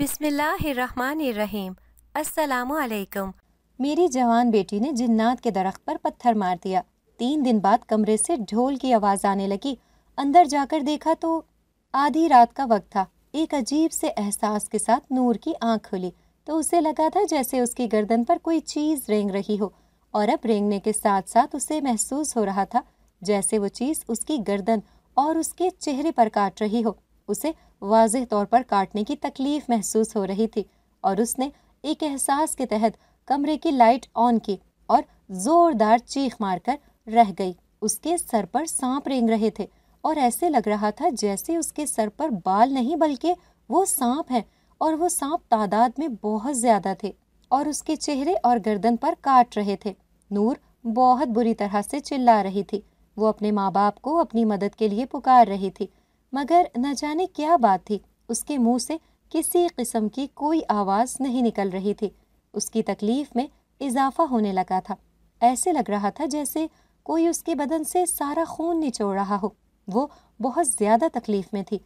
बिसमीम् असलकम मेरी जवान बेटी ने जिन्नात के दरख्त पर पत्थर मार दिया तीन दिन बाद कमरे से ढोल की आवाज़ आने लगी अंदर जाकर देखा तो आधी रात का वक्त था एक अजीब से एहसास के साथ नूर की आंख खुली तो उसे लगा था जैसे उसकी गर्दन पर कोई चीज़ रेंग रही हो और अब रेंगने के साथ साथ उसे महसूस हो रहा था जैसे वो चीज़ उसकी गर्दन और उसके चेहरे पर काट रही हो उसे वाजह तौर पर काटने की तकलीफ महसूस हो रही थी और उसने एक एहसास के तहत कमरे की लाइट ऑन की और ज़ोरदार चीख मारकर रह गई उसके सर पर सांप रेंग रहे थे और ऐसे लग रहा था जैसे उसके सर पर बाल नहीं बल्कि वो सांप हैं और वो सांप तादाद में बहुत ज़्यादा थे और उसके चेहरे और गर्दन पर काट रहे थे नूर बहुत बुरी तरह से चिल्ला रही थी वो अपने माँ बाप को अपनी मदद के लिए पुकार रही थी मगर न जाने क्या बात थी उसके मुंह से किसी किस्म की कोई आवाज़ नहीं निकल रही थी उसकी तकलीफ़ में इजाफा होने लगा था ऐसे लग रहा था जैसे कोई उसके बदन से सारा खून निचोड़ रहा हो वो बहुत ज़्यादा तकलीफ़ में थी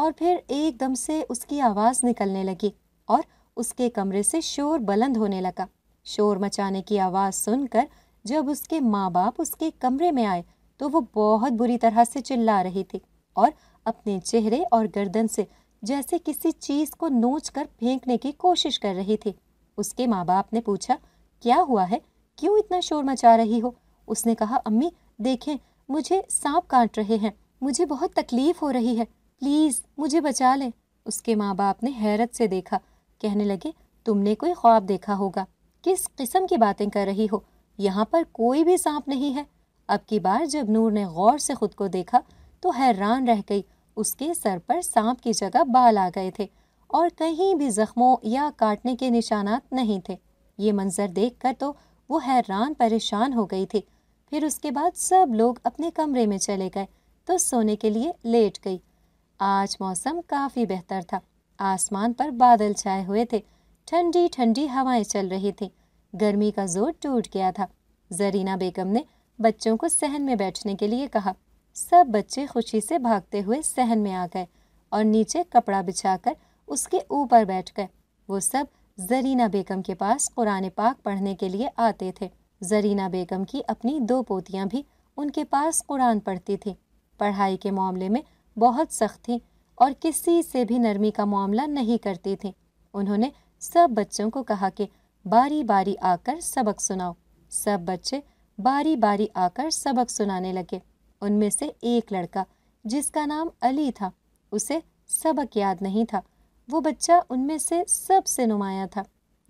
और फिर एकदम से उसकी आवाज़ निकलने लगी और उसके कमरे से शोर बुलंद होने लगा शोर मचाने की आवाज़ सुनकर जब उसके माँ बाप उसके कमरे में आए तो वो बहुत बुरी तरह से चिल्ला रही थी और अपने चेहरे और गर्दन से जैसे किसी चीज़ को नोच कर फेंकने की कोशिश कर रही थी उसके माँ बाप ने पूछा क्या हुआ है क्यों इतना शोर मचा रही हो उसने कहा अम्मी देखें मुझे सांप काट रहे हैं मुझे बहुत तकलीफ़ हो रही है प्लीज़ मुझे बचा लें उसके माँ बाप ने हैरत से देखा कहने लगे तुमने कोई ख्वाब देखा होगा किस किस्म की बातें कर रही हो यहाँ पर कोई भी सांप नहीं है अब की बार जब नूर ने गौर से खुद को देखा तो हैरान रह गई उसके सर पर सांप की जगह बाल आ गए थे और कहीं भी जख्मों या काटने के निशानात नहीं थे ये मंज़र देखकर तो वो हैरान परेशान हो गई थी फिर उसके बाद सब लोग अपने कमरे में चले गए तो सोने के लिए लेट गई आज मौसम काफ़ी बेहतर था आसमान पर बादल छाए हुए थे ठंडी ठंडी हवाएं चल रही थी गर्मी का जोर टूट गया था जरीना बेगम ने बच्चों को सहन में बैठने के लिए कहा सब बच्चे खुशी से भागते हुए सहन में आ गए और नीचे कपड़ा बिछाकर उसके ऊपर बैठ गए वो सब जरीना बेगम के पास कुरान पाक पढ़ने के लिए आते थे जरीना बेगम की अपनी दो पोतियाँ भी उनके पास कुरान पढ़ती थी पढ़ाई के मामले में बहुत सख्त थी और किसी से भी नरमी का मामला नहीं करती थी उन्होंने सब बच्चों को कहा कि बारी बारी आकर सबक सुनाओ सब बच्चे बारी बारी आकर सबक सुनाने लगे उनमें से एक लड़का जिसका नाम अली था उसे सबक याद नहीं था वो बच्चा उनमें से सबसे नुमाया था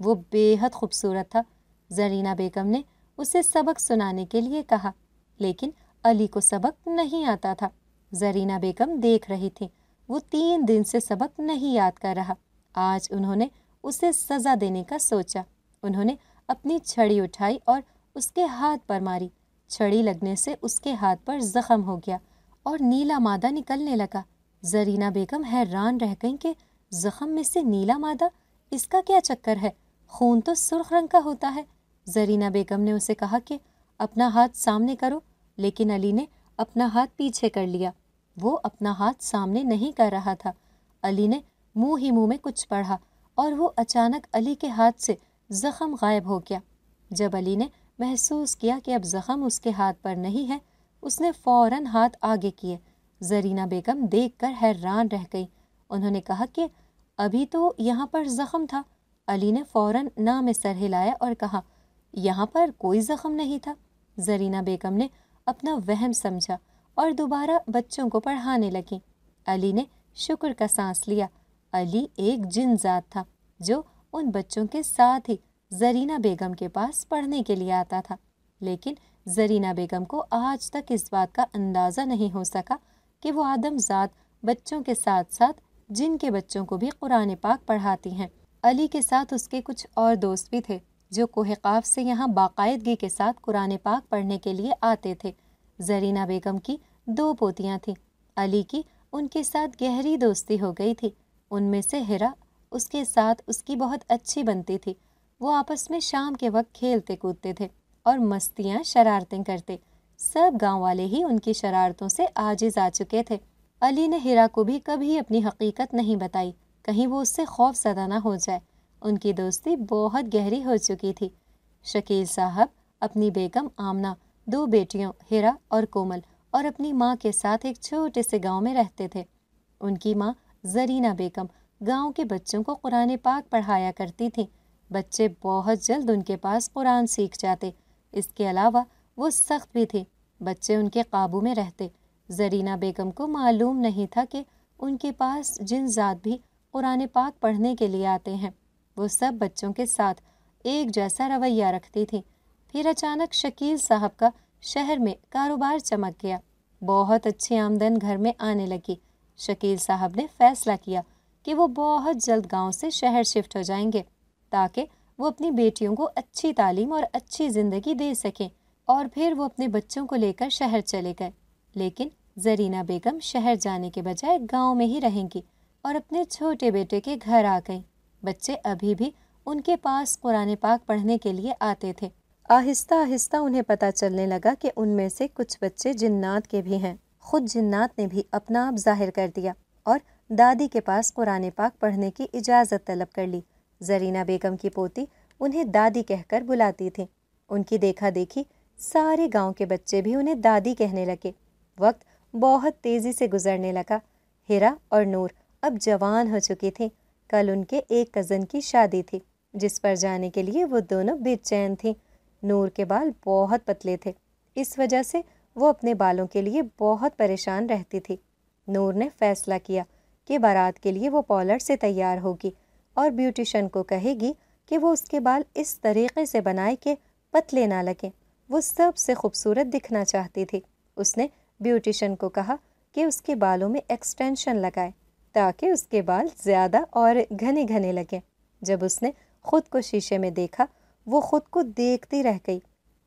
वो बेहद खूबसूरत था जरीना बेगम ने उसे सबक सुनाने के लिए कहा लेकिन अली को सबक नहीं आता था जरीना बेगम देख रही थी वो तीन दिन से सबक नहीं याद कर रहा आज उन्होंने उसे सज़ा देने का सोचा उन्होंने अपनी छड़ी उठाई और उसके हाथ पर मारी छड़ी लगने से उसके हाथ पर ज़ख्म हो गया और नीला मादा निकलने लगा जरीना बेगम हैरान रह गई कि ज़ख्म में से नीला मादा इसका क्या चक्कर है खून तो सुर्ख रंग का होता है जरीना बेगम ने उसे कहा कि अपना हाथ सामने करो लेकिन अली ने अपना हाथ पीछे कर लिया वो अपना हाथ सामने नहीं कर रहा था अली ने मुंह ही मुंह में कुछ पढ़ा और वो अचानक अली के हाथ से ज़ख्म गायब हो गया जब अली ने महसूस किया कि अब ज़ख्म उसके हाथ पर नहीं है उसने फौरन हाथ आगे किए जरीना बेगम देखकर हैरान रह गई उन्होंने कहा कि अभी तो यहाँ पर ज़ख्म था अली ने फौरन ना में सर हिलाया और कहा यहाँ पर कोई ज़ख्म नहीं था जरीना बेगम ने अपना वहम समझा और दोबारा बच्चों को पढ़ाने लगी अली ने शुक्र का सांस लिया अली एक जात था जो उन बच्चों के साथ ही जरीना बेगम के पास पढ़ने के लिए आता था लेकिन जरीना बेगम को आज तक इस बात का अंदाज़ा नहीं हो सका कि वो आदमजात बच्चों के साथ साथ जिनके बच्चों को भी कुरान पाक पढ़ाती हैं अली के साथ उसके कुछ और दोस्त भी थे जो कोहकाफ से यहाँ बाकायदगी के साथ कुरान पाक पढ़ने के लिए आते थे जरीना बेगम की दो पोतियाँ थीं अली की उनके साथ गहरी दोस्ती हो गई थी उनमें से हिरा उसके साथ उसकी बहुत अच्छी बनती थी वो आपस में शाम के वक्त खेलते कूदते थे और मस्तियाँ शरारतें करते सब गांव वाले ही उनकी शरारतों से आजिज आ चुके थे अली ने हिरा को भी कभी अपनी हकीकत नहीं बताई कहीं वो उससे खौफ सदा ना हो जाए उनकी दोस्ती बहुत गहरी हो चुकी थी शकील साहब अपनी बेगम आमना दो बेटियों हिरा और कोमल और अपनी माँ के साथ एक छोटे से गांव में रहते थे उनकी माँ जरीना बेगम गांव के बच्चों को कुरान पाक पढ़ाया करती थी बच्चे बहुत जल्द उनके पास कुरान सीख जाते इसके अलावा वो सख्त भी थे बच्चे उनके काबू में रहते जरीना बेगम को मालूम नहीं था कि उनके पास जिन ज़ात भी कुरान पाक पढ़ने के लिए आते हैं वो सब बच्चों के साथ एक जैसा रवैया रखती थी फिर अचानक शकील साहब का शहर में कारोबार चमक गया बहुत अच्छी आमदन घर में आने लगी शकील साहब ने फैसला किया कि वो बहुत जल्द गांव से शहर शिफ्ट हो जाएंगे ताकि वो अपनी बेटियों को अच्छी तालीम और अच्छी ज़िंदगी दे सकें और फिर वो अपने बच्चों को लेकर शहर चले गए लेकिन जरीना बेगम शहर जाने के बजाय गांव में ही रहेंगी और अपने छोटे बेटे के घर आ गई बच्चे अभी भी उनके पास कुरान पाक पढ़ने के लिए आते थे आहिस्ता आहिस्ता उन्हें पता चलने लगा कि उनमें से कुछ बच्चे जिन्नात के भी हैं खुद जिन्नात ने भी अपना आप जाहिर कर दिया और दादी के पास कुरान पाक पढ़ने की इजाज़त तलब कर ली जरीना बेगम की पोती उन्हें दादी कहकर बुलाती थी उनकी देखा देखी सारे गांव के बच्चे भी उन्हें दादी कहने लगे वक्त बहुत तेज़ी से गुजरने लगा हिरा और नूर अब जवान हो चुकी थी कल उनके एक कज़न की शादी थी जिस पर जाने के लिए वो दोनों बेचैन थीं नूर के बाल बहुत पतले थे इस वजह से वो अपने बालों के लिए बहुत परेशान रहती थी नूर ने फैसला किया कि बारात के लिए वो पॉलर से तैयार होगी और ब्यूटिशन को कहेगी कि वो उसके बाल इस तरीके से बनाए कि पतले ना लगें वो सबसे खूबसूरत दिखना चाहती थी उसने ब्यूटिशन को कहा कि उसके बालों में एक्सटेंशन लगाए ताकि उसके बाल ज़्यादा और घने घने लगें जब उसने ख़ुद को शीशे में देखा वो ख़ुद को देखती रह गई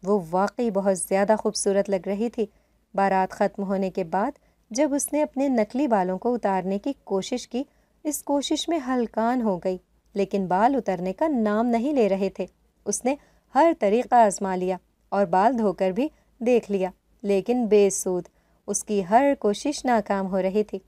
वो वाकई बहुत ज़्यादा खूबसूरत लग रही थी बारात ख़त्म होने के बाद जब उसने अपने नकली बालों को उतारने की कोशिश की इस कोशिश में हलकान हो गई लेकिन बाल उतरने का नाम नहीं ले रहे थे उसने हर तरीक़ा आजमा लिया और बाल धोकर भी देख लिया लेकिन बेसूद उसकी हर कोशिश नाकाम हो रही थी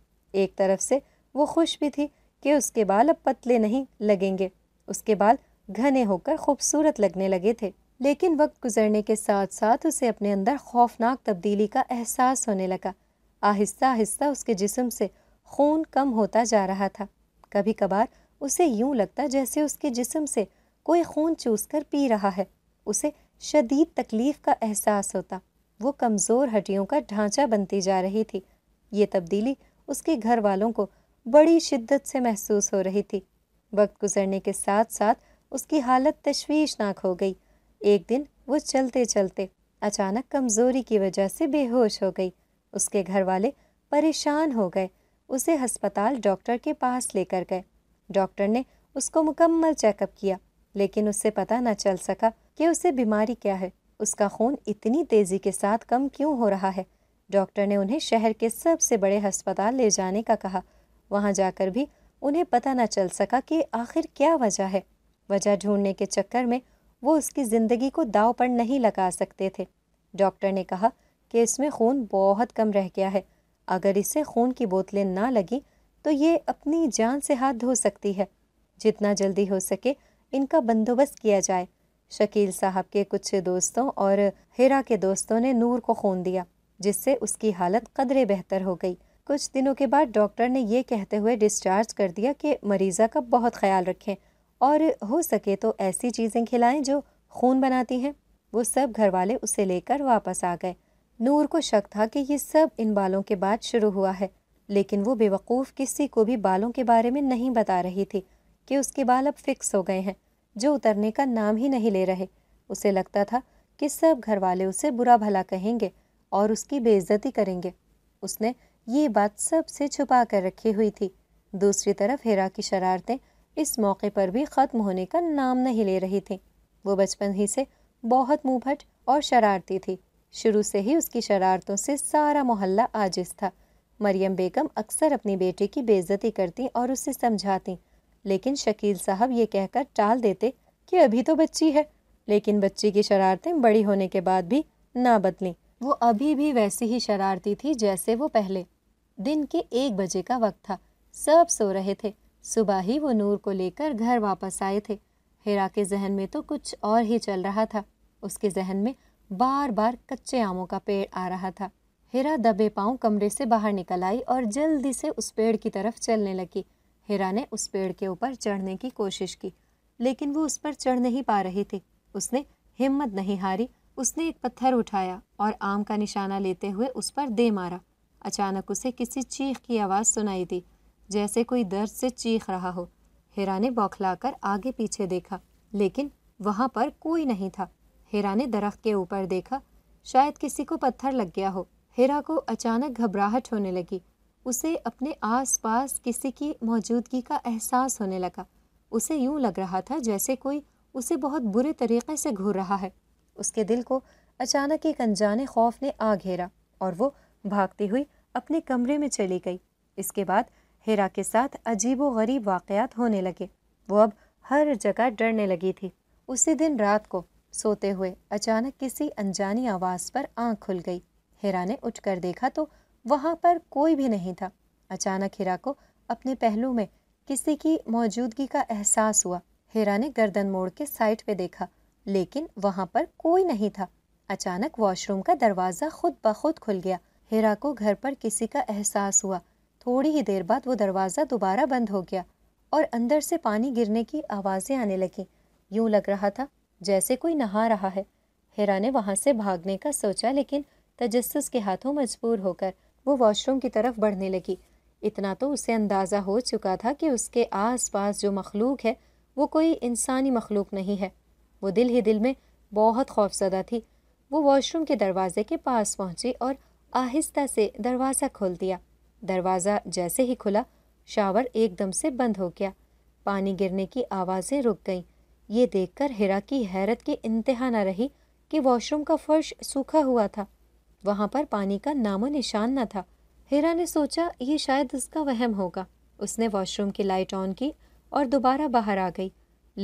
एक तरफ से वो खुश भी थी कि उसके बाल अब पतले नहीं लगेंगे उसके बाल घने होकर खूबसूरत लगने लगे थे लेकिन वक्त गुजरने के साथ साथ उसे अपने अंदर खौफनाक तब्दीली का एहसास होने लगा आहिस्ता आहिस्ता उसके जिस्म से खून कम होता जा रहा था कभी कभार उसे यूं लगता जैसे उसके जिस्म से कोई खून चूस कर पी रहा है उसे शदीद तकलीफ़ का एहसास होता वो कमज़ोर हड्डियों का ढांचा बनती जा रही थी ये तब्दीली उसके घर वालों को बड़ी शिद्दत से महसूस हो रही थी वक्त गुजरने के साथ साथ उसकी हालत तश्वीशनाक हो गई एक दिन वो चलते चलते अचानक कमज़ोरी की वजह से बेहोश हो गई उसके घर वाले परेशान हो गए उसे हस्पताल डॉक्टर के पास लेकर गए डॉक्टर ने उसको मुकम्मल चेकअप किया लेकिन उससे पता न चल सका कि उसे बीमारी क्या है उसका खून इतनी तेज़ी के साथ कम क्यों हो रहा है डॉक्टर ने उन्हें शहर के सबसे बड़े अस्पताल ले जाने का कहा वहाँ जाकर भी उन्हें पता न चल सका कि आखिर क्या वजह है वजह ढूंढने के चक्कर में वो उसकी ज़िंदगी को दाव पर नहीं लगा सकते थे डॉक्टर ने कहा कि इसमें खून बहुत कम रह गया है अगर इसे खून की बोतलें ना लगी तो ये अपनी जान से हाथ धो सकती है जितना जल्दी हो सके इनका बंदोबस्त किया जाए शकील साहब के कुछ दोस्तों और हेरा के दोस्तों ने नूर को खून दिया जिससे उसकी हालत कदरे बेहतर हो गई कुछ दिनों के बाद डॉक्टर ने ये कहते हुए डिस्चार्ज कर दिया कि मरीज़ा का बहुत ख्याल रखें और हो सके तो ऐसी चीज़ें खिलाएं जो खून बनाती हैं वो सब घर वाले उसे लेकर वापस आ गए नूर को शक था कि ये सब इन बालों के बाद शुरू हुआ है लेकिन वो बेवकूफ़ किसी को भी बालों के बारे में नहीं बता रही थी कि उसके बाल अब फिक्स हो गए हैं जो उतरने का नाम ही नहीं ले रहे उसे लगता था कि सब घर वाले उसे बुरा भला कहेंगे और उसकी बेइज्जती करेंगे उसने ये बात सबसे छुपा कर रखी हुई थी दूसरी तरफ हेरा की शरारतें इस मौके पर भी ख़त्म होने का नाम नहीं ले रही थीं वो बचपन ही से बहुत मुँह और शरारती थी शुरू से ही उसकी शरारतों से सारा मोहल्ला आजिज था मरियम बेगम अक्सर अपनी बेटी की बेइज्जती करती और उसे समझाती लेकिन शकील साहब ये कहकर टाल देते कि अभी तो बच्ची है लेकिन बच्ची की शरारतें बड़ी होने के बाद भी ना बदलीं वो अभी भी वैसी ही शरारती थी जैसे वो पहले दिन के एक बजे का वक्त था सब सो रहे थे सुबह ही वो नूर को लेकर घर वापस आए थे हिरा के जहन में तो कुछ और ही चल रहा था उसके जहन में बार बार कच्चे आमों का पेड़ आ रहा था हीरा दबे पाँव कमरे से बाहर निकल आई और जल्दी से उस पेड़ की तरफ चलने लगी हीरा ने उस पेड़ के ऊपर चढ़ने की कोशिश की लेकिन वो उस पर चढ़ नहीं पा रही थी उसने हिम्मत नहीं हारी उसने एक पत्थर उठाया और आम का निशाना लेते हुए उस पर दे मारा अचानक उसे किसी चीख की आवाज़ सुनाई दी जैसे कोई दर्द से चीख रहा हो हिरा ने बौखलाकर आगे पीछे देखा लेकिन वहाँ पर कोई नहीं था हेरा ने दरख्त के ऊपर देखा शायद किसी को पत्थर लग गया हो हेरा को अचानक घबराहट होने लगी उसे अपने आसपास किसी की मौजूदगी का एहसास होने लगा उसे यूं लग रहा था जैसे कोई उसे बहुत बुरे तरीके से घूर रहा है उसके दिल को अचानक एक अनजाने खौफ ने आ घेरा और वो भागती हुई अपने कमरे में चली गई इसके बाद हेरा के साथ अजीब व गरीब वाक़ होने लगे वो अब हर जगह डरने लगी थी उसी दिन रात को सोते हुए अचानक किसी अनजानी आवाज़ पर आंख खुल गई हीरा ने उठकर देखा तो वहां पर कोई भी नहीं था अचानक हीरा को अपने पहलू में किसी की मौजूदगी का एहसास हुआ हीरा ने गर्दन मोड़ के साइड पे देखा लेकिन वहाँ पर कोई नहीं था अचानक वॉशरूम का दरवाज़ा खुद ब खुद खुल गया हीरा को घर पर किसी का एहसास हुआ थोड़ी ही देर बाद वो दरवाज़ा दोबारा बंद हो गया और अंदर से पानी गिरने की आवाज़ें आने लगीं यूं लग रहा था जैसे कोई नहा रहा है हिरा ने वहाँ से भागने का सोचा लेकिन तजस्स के हाथों मजबूर होकर वो वॉशरूम की तरफ बढ़ने लगी इतना तो उसे अंदाज़ा हो चुका था कि उसके आस पास जो मखलूक है वो कोई इंसानी मखलूक नहीं है वो दिल ही दिल में बहुत खौफजदा थी वो वॉशरूम के दरवाज़े के पास पहुँची और आहिस्ता से दरवाज़ा खोल दिया दरवाज़ा जैसे ही खुला शावर एकदम से बंद हो गया पानी गिरने की आवाज़ें रुक गईं ये देखकर हिरा की हैरत की इंतहा न रही कि वॉशरूम का फर्श सूखा हुआ था वहाँ पर पानी का नामो निशान न था हिरा ने सोचा ये शायद उसका वहम होगा उसने वॉशरूम की लाइट ऑन की और दोबारा बाहर आ गई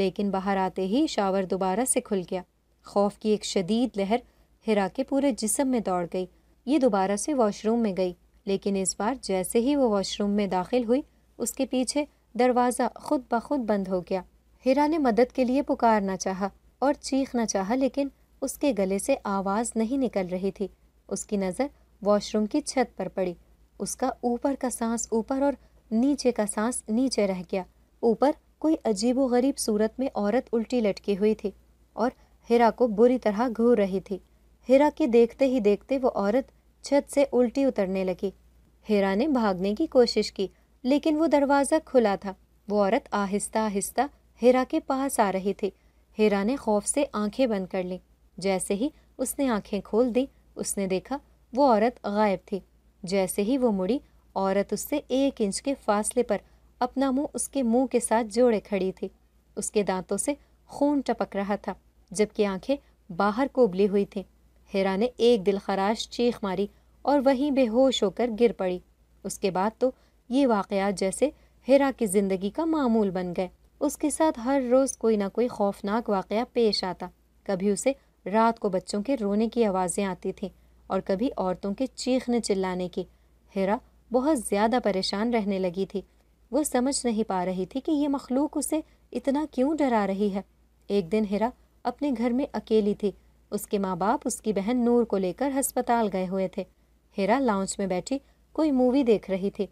लेकिन बाहर आते ही शावर दोबारा से खुल गया खौफ की एक शदीद लहर हिरा के पूरे जिसम में दौड़ गई ये दोबारा से वॉशरूम में गई लेकिन इस बार जैसे ही वो वॉशरूम में दाखिल हुई उसके पीछे दरवाज़ा खुद ब खुद बंद हो गया हिरा ने मदद के लिए पुकारना चाहा और चीखना चाहा लेकिन उसके गले से आवाज़ नहीं निकल रही थी उसकी नज़र वॉशरूम की छत पर पड़ी उसका ऊपर का सांस ऊपर और नीचे का सांस नीचे रह गया ऊपर कोई अजीबोगरीब सूरत में औरत उल्टी लटकी हुई थी और हिरा को बुरी तरह घूर रही थी हिरा के देखते ही देखते वो औरत छत से उल्टी उतरने लगी हिरा ने भागने की कोशिश की लेकिन वो दरवाज़ा खुला था वो औरत आहिस्ता आहिस्ता हेरा के पास आ रहे थे हेरा ने खौफ से आंखें बंद कर ली जैसे ही उसने आंखें खोल दी उसने देखा वो औरत गायब थी जैसे ही वो मुड़ी औरत उससे एक इंच के फासले पर अपना मुंह उसके मुंह के साथ जोड़े खड़ी थी उसके दांतों से खून टपक रहा था जबकि आंखें बाहर को उबली हुई थी हेरा ने एक दिलखराश चीख मारी और वहीं बेहोश होकर गिर पड़ी उसके बाद तो ये वाक़ जैसे हेरा की ज़िंदगी का मामूल बन गए उसके साथ हर रोज़ कोई ना कोई खौफनाक वाक़ पेश आता कभी उसे रात को बच्चों के रोने की आवाज़ें आती थीं और कभी औरतों के चीखने चिल्लाने की हेरा बहुत ज़्यादा परेशान रहने लगी थी वो समझ नहीं पा रही थी कि ये मखलूक उसे इतना क्यों डरा रही है एक दिन हेरा अपने घर में अकेली थी उसके माँ बाप उसकी बहन नूर को लेकर हस्पताल गए हुए थे हेरा लाउंज में बैठी कोई मूवी देख रही थी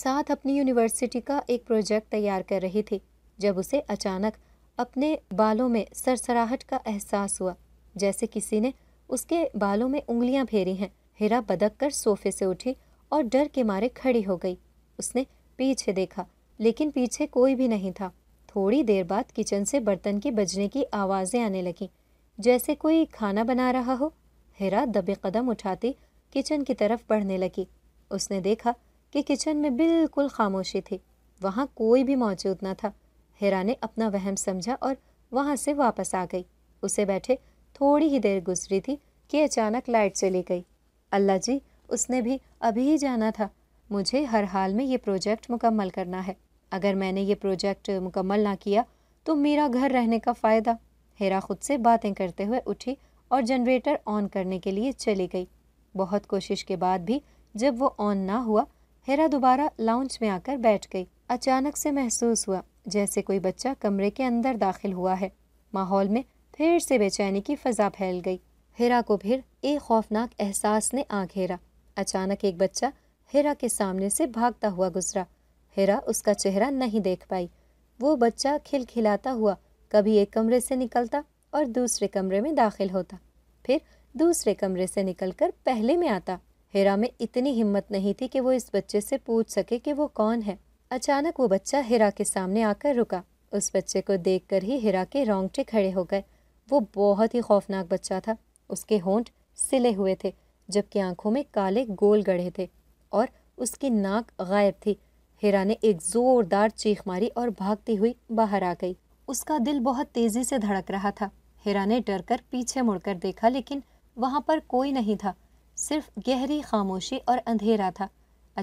साथ अपनी यूनिवर्सिटी का एक प्रोजेक्ट तैयार कर रही थी जब उसे अचानक अपने बालों में सरसराहट का एहसास हुआ जैसे किसी ने उसके बालों में उंगलियां फेरी हैं हिरा बदक कर सोफे से उठी और डर के मारे खड़ी हो गई उसने पीछे देखा लेकिन पीछे कोई भी नहीं था थोड़ी देर बाद किचन से बर्तन की बजने की आवाज़ें आने लगीं जैसे कोई खाना बना रहा हो हिरा दबे कदम उठाती किचन की तरफ बढ़ने लगी उसने देखा कि किचन में बिल्कुल खामोशी थी वहाँ कोई भी मौजूद न था हिरा ने अपना वहम समझा और वहाँ से वापस आ गई उसे बैठे थोड़ी ही देर गुजरी थी कि अचानक लाइट चली गई अल्लाह जी उसने भी अभी ही जाना था मुझे हर हाल में ये प्रोजेक्ट मुकम्मल करना है अगर मैंने ये प्रोजेक्ट मुकम्मल ना किया तो मेरा घर रहने का फ़ायदा हेरा खुद से बातें करते हुए उठी और जनरेटर ऑन करने के लिए चली गई बहुत कोशिश के बाद भी जब वो ऑन ना हुआ हेरा दोबारा लाउंज में आकर बैठ गई अचानक से महसूस हुआ जैसे कोई बच्चा कमरे के अंदर दाखिल हुआ है माहौल में फिर से बेचैनी की फ़जा फैल गई हिरा को फिर एक खौफनाक एहसास ने आ घेरा अचानक एक बच्चा हिरा के सामने से भागता हुआ गुजरा हिरा उसका चेहरा नहीं देख पाई वो बच्चा खिलखिलाता हुआ कभी एक कमरे से निकलता और दूसरे कमरे में दाखिल होता फिर दूसरे कमरे से निकलकर पहले में आता हिरा में इतनी हिम्मत नहीं थी कि वो इस बच्चे से पूछ सके कि वो कौन है अचानक वो बच्चा हिरा के सामने आकर रुका उस बच्चे को देख ही हिरा के रोंगटे खड़े हो गए वो बहुत ही खौफनाक बच्चा था उसके होंठ सिले हुए थे जबकि आंखों में काले गोल गढ़े थे और उसकी नाक गायब थी हिरा ने एक ज़ोरदार चीख मारी और भागती हुई बाहर आ गई उसका दिल बहुत तेज़ी से धड़क रहा था हिरा ने डर कर पीछे मुड़कर देखा लेकिन वहाँ पर कोई नहीं था सिर्फ गहरी खामोशी और अंधेरा था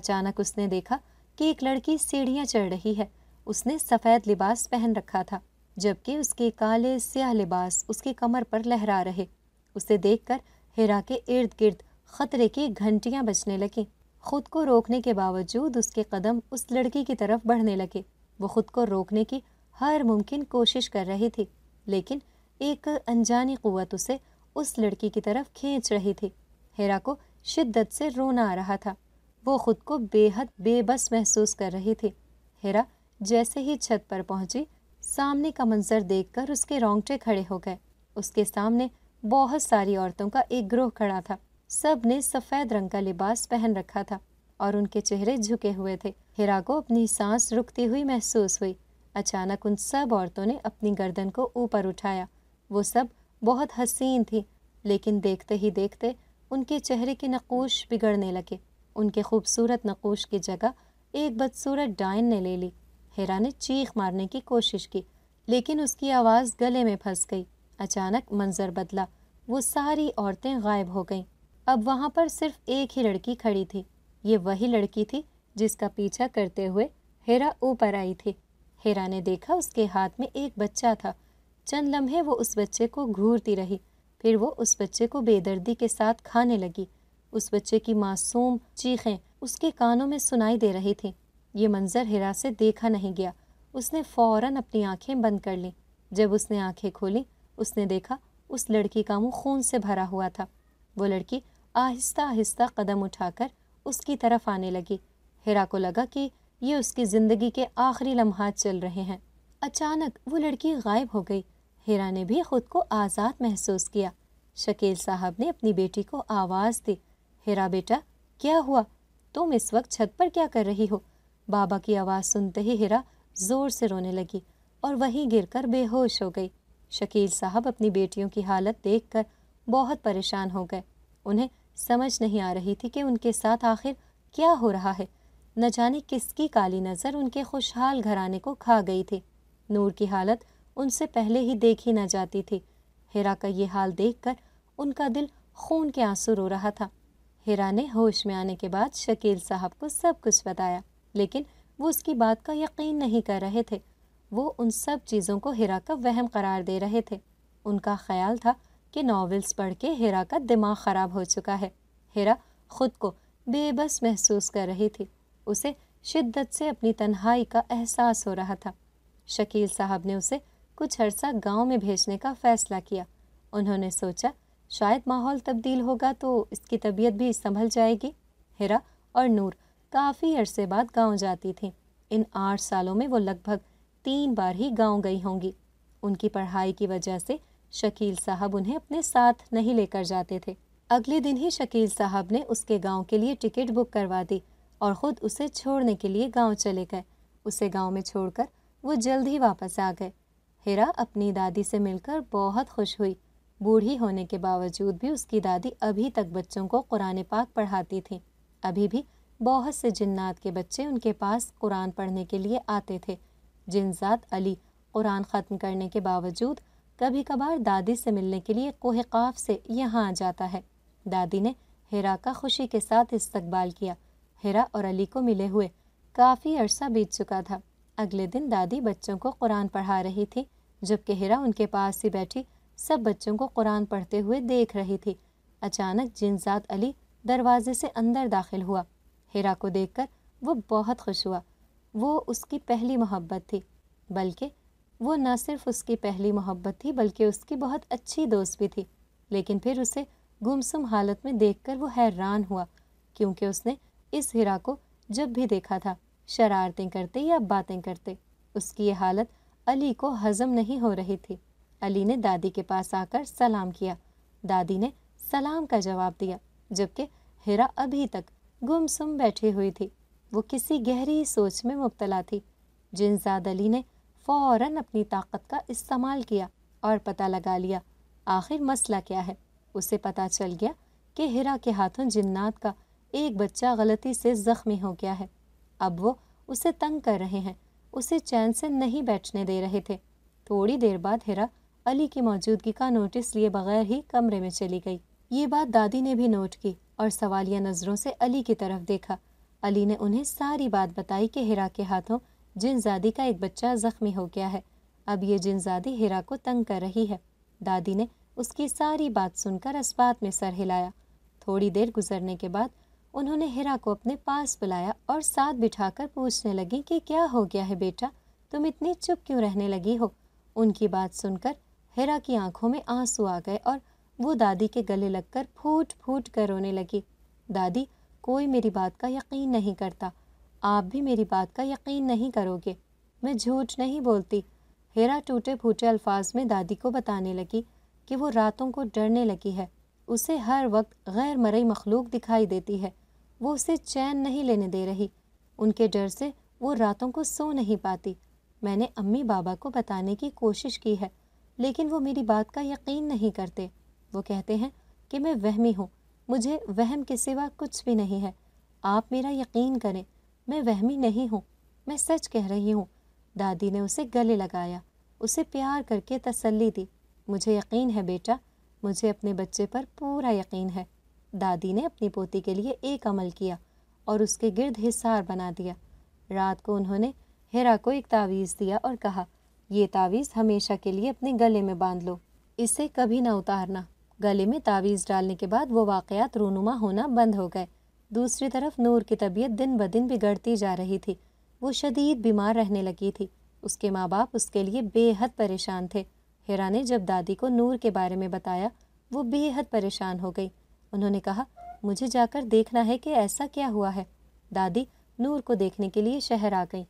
अचानक उसने देखा कि एक लड़की सीढ़ियाँ चढ़ रही है उसने सफ़ेद लिबास पहन रखा था जबकि उसके काले स्याह लिबास उसके कमर पर लहरा रहे उसे देखकर हेरा के इर्द गिर्द खतरे की घंटियाँ बजने लगीं खुद को रोकने के बावजूद उसके कदम उस लड़की की तरफ बढ़ने लगे वो खुद को रोकने की हर मुमकिन कोशिश कर रही थी लेकिन एक अनजानी क़वत उसे उस लड़की की तरफ खींच रही थी हेरा को शिद्दत से रोना आ रहा था वो खुद को बेहद बेबस महसूस कर रही थी हेरा जैसे ही छत पर पहुंची सामने का मंजर देखकर उसके रोंगटे खड़े हो गए उसके सामने बहुत सारी औरतों का एक ग्रोह खड़ा था सब ने सफ़ेद रंग का लिबास पहन रखा था और उनके चेहरे झुके हुए थे हेरा को अपनी सांस रुकती हुई महसूस हुई अचानक उन सब औरतों ने अपनी गर्दन को ऊपर उठाया वो सब बहुत हसीन थी लेकिन देखते ही देखते उनके चेहरे के नक़ूश बिगड़ने लगे उनके खूबसूरत नकोश की जगह एक बदसूरत डायन ने ले ली हेरा ने चीख मारने की कोशिश की लेकिन उसकी आवाज़ गले में फंस गई अचानक मंजर बदला वो सारी औरतें गायब हो गईं अब वहाँ पर सिर्फ एक ही लड़की खड़ी थी ये वही लड़की थी जिसका पीछा करते हुए हेरा ऊपर आई थी हेरा ने देखा उसके हाथ में एक बच्चा था चंद लम्हे वो उस बच्चे को घूरती रही फिर वो उस बच्चे को बेदर्दी के साथ खाने लगी उस बच्चे की मासूम चीखें उसके कानों में सुनाई दे रही थी ये मंज़र हिरा से देखा नहीं गया उसने फ़ौरन अपनी आंखें बंद कर लीं जब उसने आंखें खोली उसने देखा उस लड़की का मुंह खून से भरा हुआ था वो लड़की आहिस्ता आहिस्ता कदम उठाकर उसकी तरफ आने लगी हिरा को लगा कि ये उसकी ज़िंदगी के आखिरी लम्हात चल रहे हैं अचानक वो लड़की गायब हो गई हिरा ने भी ख़ुद को आज़ाद महसूस किया शकील साहब ने अपनी बेटी को आवाज़ दी हेरा बेटा क्या हुआ तुम इस वक्त छत पर क्या कर रही हो बाबा की आवाज़ सुनते ही हेरा ज़ोर से रोने लगी और वहीं गिरकर बेहोश हो गई शकील साहब अपनी बेटियों की हालत देखकर बहुत परेशान हो गए उन्हें समझ नहीं आ रही थी कि उनके साथ आखिर क्या हो रहा है न जाने किसकी काली नज़र उनके खुशहाल घराने को खा गई थी नूर की हालत उनसे पहले ही देखी न जाती थी हेरा का ये हाल देखकर उनका दिल खून के आंसू रो रहा था हिरा ने होश में आने के बाद शकील साहब को सब कुछ बताया लेकिन वो उसकी बात का यकीन नहीं कर रहे थे वो उन सब चीज़ों को हिरा का वहम करार दे रहे थे उनका ख्याल था कि नावल्स पढ़ के हिरा का दिमाग ख़राब हो चुका है हिरा ख़ुद को बेबस महसूस कर रही थी उसे शिद्दत से अपनी तन्हाई का एहसास हो रहा था शकील साहब ने उसे कुछ अरसा गांव में भेजने का फ़ैसला किया उन्होंने सोचा शायद माहौल तब्दील होगा तो इसकी तबीयत भी संभल जाएगी हिरा और नूर काफ़ी अरसे बाद गांव जाती थी इन आठ सालों में वो लगभग तीन बार ही गांव गई होंगी उनकी पढ़ाई की वजह से शकील साहब उन्हें अपने साथ नहीं लेकर जाते थे अगले दिन ही शकील साहब ने उसके गांव के लिए टिकट बुक करवा दी और ख़ुद उसे छोड़ने के लिए गांव चले गए उसे गांव में छोड़कर वो जल्द ही वापस आ गए हिरा अपनी दादी से मिलकर बहुत खुश हुई बूढ़ी होने के बावजूद भी उसकी दादी अभी तक बच्चों को कुरान पाक पढ़ाती थी अभी भी बहुत से जिन्नात के बच्चे उनके पास कुरान पढ़ने के लिए आते थे जिनजात अली कुरान ख़त्म करने के बावजूद कभी कभार दादी से मिलने के लिए कोहकाफ से यहाँ आ जाता है दादी ने हिरा का खुशी के साथ इस्तकबाल किया हिरा और अली को मिले हुए काफ़ी अरसा बीत चुका था अगले दिन दादी बच्चों को कुरान पढ़ा रही थी जबकि हिरा उनके पास ही बैठी सब बच्चों को कुरान पढ़ते हुए देख रही थी अचानक जिनजात अली दरवाजे से अंदर दाखिल हुआ हेरा को देखकर वो बहुत खुश हुआ वो उसकी पहली मोहब्बत थी बल्कि वो न सिर्फ उसकी पहली मोहब्बत थी बल्कि उसकी बहुत अच्छी दोस्त भी थी लेकिन फिर उसे गुमसुम हालत में देखकर वो हैरान हुआ क्योंकि उसने इस हीरा को जब भी देखा था शरारतें करते या बातें करते उसकी ये हालत अली को हजम नहीं हो रही थी अली ने दादी के पास आकर सलाम किया दादी ने सलाम का जवाब दिया जबकि हिरा अभी तक गुमसुम बैठी हुई थी वो किसी गहरी सोच में मुबतला थी जिनजाद अली ने फौरन अपनी ताकत का इस्तेमाल किया और पता लगा लिया आखिर मसला क्या है उसे पता चल गया कि हिरा के हाथों जिन्नात का एक बच्चा गलती से ज़ख्मी हो गया है अब वो उसे तंग कर रहे हैं उसे चैन से नहीं बैठने दे रहे थे थोड़ी देर बाद हिरा अली की मौजूदगी का नोटिस लिए बगैर ही कमरे में चली गई ये बात दादी ने भी नोट की और सवालिया नज़रों से अली की तरफ देखा अली ने उन्हें सारी बात बताई कि हिरा के हाथों जिनजादी का एक बच्चा ज़ख्मी हो गया है अब ये जिनजादी हिरा को तंग कर रही है दादी ने उसकी सारी बात सुनकर इस्बात में सर हिलाया थोड़ी देर गुजरने के बाद उन्होंने हिरा को अपने पास बुलाया और साथ बिठाकर पूछने लगी कि क्या हो गया है बेटा तुम इतनी चुप क्यों रहने लगी हो उनकी बात सुनकर हेरा की आंखों में आंसू आ गए और वो दादी के गले लगकर फूट फूट कर रोने लगी दादी कोई मेरी बात का यकीन नहीं करता आप भी मेरी बात का यकीन नहीं करोगे मैं झूठ नहीं बोलती हेरा टूटे फूटे अल्फाज में दादी को बताने लगी कि वो रातों को डरने लगी है उसे हर वक्त गैर मरई मखलूक दिखाई देती है वो उसे चैन नहीं लेने दे रही उनके डर से वो रातों को सो नहीं पाती मैंने अम्मी बाबा को बताने की कोशिश की है लेकिन वो मेरी बात का यकीन नहीं करते वो कहते हैं कि मैं वहमी हूँ मुझे वहम के सिवा कुछ भी नहीं है आप मेरा यकीन करें मैं वहमी नहीं हूँ मैं सच कह रही हूँ दादी ने उसे गले लगाया उसे प्यार करके तसल्ली दी मुझे यकीन है बेटा मुझे अपने बच्चे पर पूरा यकीन है दादी ने अपनी पोती के लिए एक अमल किया और उसके गिर्द हिसार बना दिया रात को उन्होंने हेरा को एक तावीज़ दिया और कहा ये तावीज़ हमेशा के लिए अपने गले में बांध लो इसे कभी ना उतारना गले में तावीज़ डालने के बाद वो वाक़ात रूनुमा होना बंद हो गए दूसरी तरफ नूर की तबीयत दिन ब दिन बिगड़ती जा रही थी वो शदीद बीमार रहने लगी थी उसके माँ बाप उसके लिए बेहद परेशान थे हिरा ने जब दादी को नूर के बारे में बताया वो बेहद परेशान हो गई उन्होंने कहा मुझे जाकर देखना है कि ऐसा क्या हुआ है दादी नूर को देखने के लिए शहर आ गई